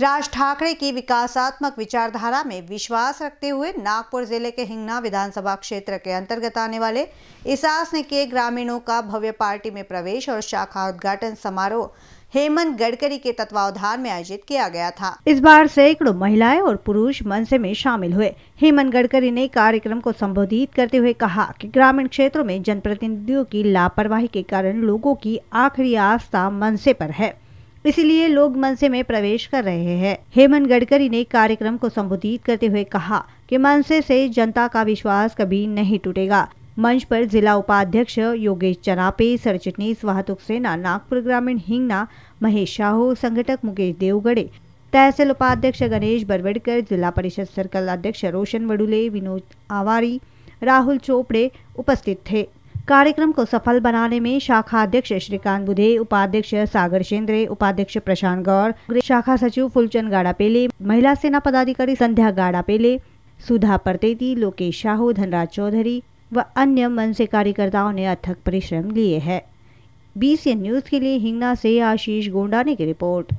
राज ठाकरे की विकासात्मक विचारधारा में विश्वास रखते हुए नागपुर जिले के हिंगना विधानसभा क्षेत्र के अंतर्गत आने वाले इसास ने के ग्रामीणों का भव्य पार्टी में प्रवेश और शाखा उद्घाटन समारोह हेमंत गडकरी के तत्वावधान में आयोजित किया गया था इस बार सैकड़ों महिलाएं और पुरुष मनसे में शामिल हुए हेमंत गडकरी ने कार्यक्रम को संबोधित करते हुए कहा कि ग्रामीण क्षेत्रों में जनप्रतिनिधियों की लापरवाही के कारण लोगों की आखिरी आस्था मनसे पर है इसीलिए लोग मनसे में प्रवेश कर रहे हैं हेमंत गडकरी ने कार्यक्रम को संबोधित करते हुए कहा कि मनसे से जनता का विश्वास कभी नहीं टूटेगा मंच पर जिला उपाध्यक्ष योगेश चनापे सरचिटनीस वाहतुक सेना नागपुर ग्रामीण हिंगना महेश शाहू संगठक मुकेश देवगड़े तहसील उपाध्यक्ष गणेश बरवड़कर जिला परिषद सर्कल अध्यक्ष रोशन वडुले विनोद आवारी राहुल चोपड़े उपस्थित थे कार्यक्रम को सफल बनाने में शाखा अध्यक्ष श्रीकांत बुधे उपाध्यक्ष सागर शेंद्रे उपाध्यक्ष प्रशांत गौर शाखा सचिव फुलचंद गाड़ापेले महिला सेना पदाधिकारी संध्या गाड़ापेले सुधा परतेती लोकेश शाहू धनराज चौधरी व अन्य मन से कार्यकर्ताओं ने अथक परिश्रम लिए है बी न्यूज के लिए हिंगना से आशीष गोंडाने की रिपोर्ट